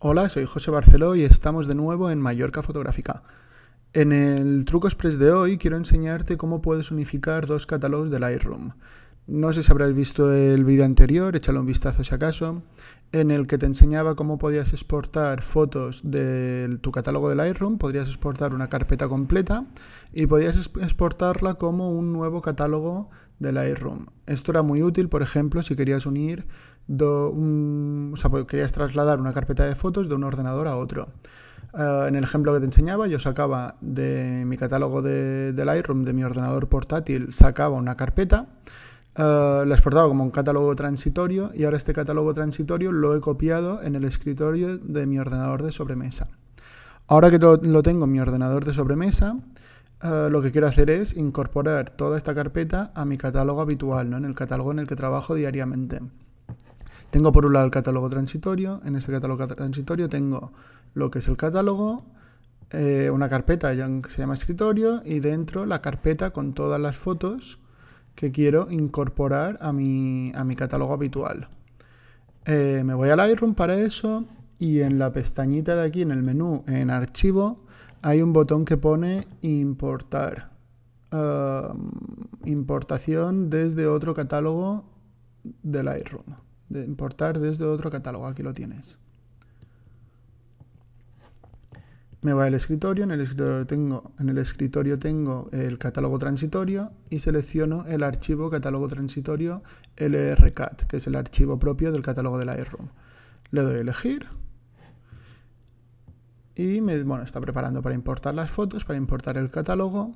Hola, soy José Barceló y estamos de nuevo en Mallorca Fotográfica. En el truco express de hoy quiero enseñarte cómo puedes unificar dos catálogos de Lightroom. No sé si habrás visto el vídeo anterior, échale un vistazo si acaso, en el que te enseñaba cómo podías exportar fotos de tu catálogo de Lightroom, podrías exportar una carpeta completa y podías exportarla como un nuevo catálogo de Lightroom. Esto era muy útil, por ejemplo, si querías unir, o sea, pues, querías trasladar una carpeta de fotos de un ordenador a otro. Ah, en el ejemplo que te enseñaba, yo sacaba de mi catálogo de, de Lightroom, de mi ordenador portátil, sacaba una carpeta eh, lo he exportado como un catálogo transitorio y ahora este catálogo transitorio lo he copiado en el escritorio de mi ordenador de sobremesa. Ahora que lo tengo en mi ordenador de sobremesa, eh, lo que quiero hacer es incorporar toda esta carpeta a mi catálogo habitual, ¿no? en el catálogo en el que trabajo diariamente. Tengo por un lado el catálogo transitorio, en este catálogo transitorio tengo lo que es el catálogo, eh, una carpeta que se llama escritorio y dentro la carpeta con todas las fotos que quiero incorporar a mi, a mi catálogo habitual. Eh, me voy a Lightroom para eso y en la pestañita de aquí, en el menú, en archivo, hay un botón que pone importar. importación desde otro catálogo de Lightroom. De importar desde otro catálogo, aquí lo tienes. me va al escritorio, en el escritorio tengo, en el escritorio tengo el catálogo transitorio y selecciono el archivo catálogo transitorio LRCAT, que es el archivo propio del catálogo de Lightroom. Le doy a elegir y me bueno, está preparando para importar las fotos, para importar el catálogo.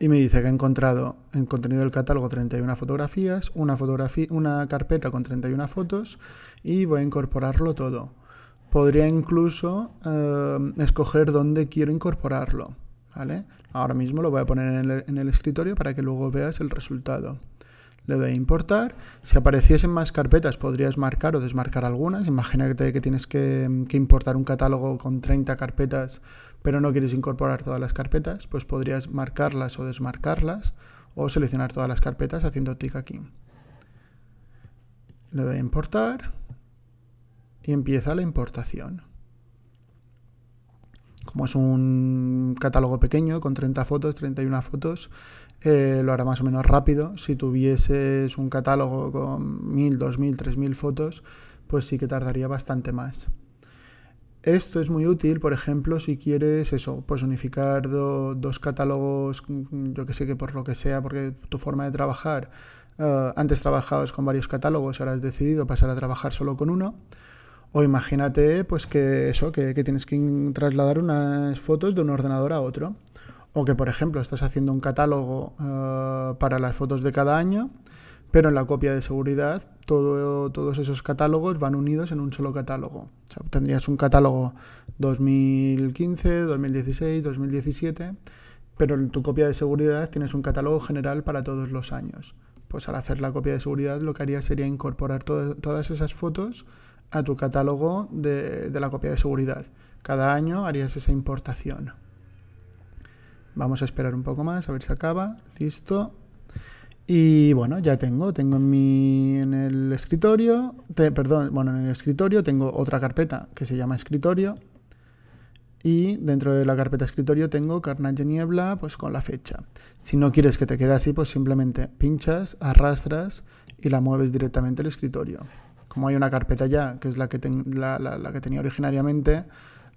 Y me dice que ha encontrado en contenido del catálogo 31 fotografías, una, una carpeta con 31 fotos y voy a incorporarlo todo podría incluso eh, escoger dónde quiero incorporarlo. ¿vale? Ahora mismo lo voy a poner en el, escritorio para que luego veas el resultado. Le doy a importar. Si apareciesen más carpetas, podrías marcar o desmarcar algunas. Imagínate que tienes que, que, importar un catálogo con 30 carpetas, pero no quieres incorporar todas las carpetas, pues podrías marcarlas o desmarcarlas o seleccionar todas las carpetas haciendo clic aquí. Le doy a importar y empieza la importación. Como es un catálogo pequeño, con 30 fotos, 31 fotos, eh, lo hará más o menos rápido. Si tuvieses un catálogo con 1000, 2000, 3000 fotos, pues sí que tardaría bastante más. Esto es muy útil, por ejemplo, si quieres eso, pues unificar dos catálogos, mm, yo que sé que por lo que sea, porque tu forma de trabajar, eh, antes trabajabas con varios catálogos, ahora has decidido pasar a trabajar solo con uno, o imagínate, pues que eso, que, tienes que trasladar unas fotos de un ordenador a otro. O que, por ejemplo, estás haciendo un catálogo eh, para las fotos de cada año, pero en la copia de seguridad todos esos catálogos van unidos en un solo catálogo. O tendrías un catálogo 2015, 2016, 2017, pero en tu copia de seguridad tienes un catálogo general para todos los años. Pues al hacer la copia de seguridad lo que harías sería incorporar todas esas fotos a tu catálogo de, la copia de seguridad. Cada año harías esa importación. Vamos a esperar un poco más, a ver si acaba. Listo. Y bueno, ya tengo, tengo en mi en el escritorio, te, perdón, bueno, en el escritorio tengo otra carpeta que se llama escritorio y dentro de la carpeta escritorio tengo Carnage Niebla pues con la fecha. Si no quieres que te quede así, pues simplemente pinchas, arrastras y la mueves directamente al escritorio como hay una carpeta ya, que es la que, la, que tenía originariamente,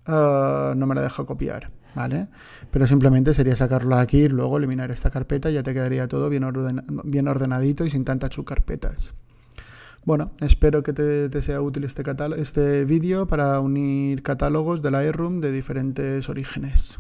eh, no me la deja copiar, ¿vale? Pero simplemente sería sacarla de aquí, y luego eliminar esta carpeta y ya te quedaría todo bien, ordenadito y sin tantas subcarpetas. Bueno, espero que te, sea útil este, este vídeo para unir catálogos de Lightroom de diferentes orígenes.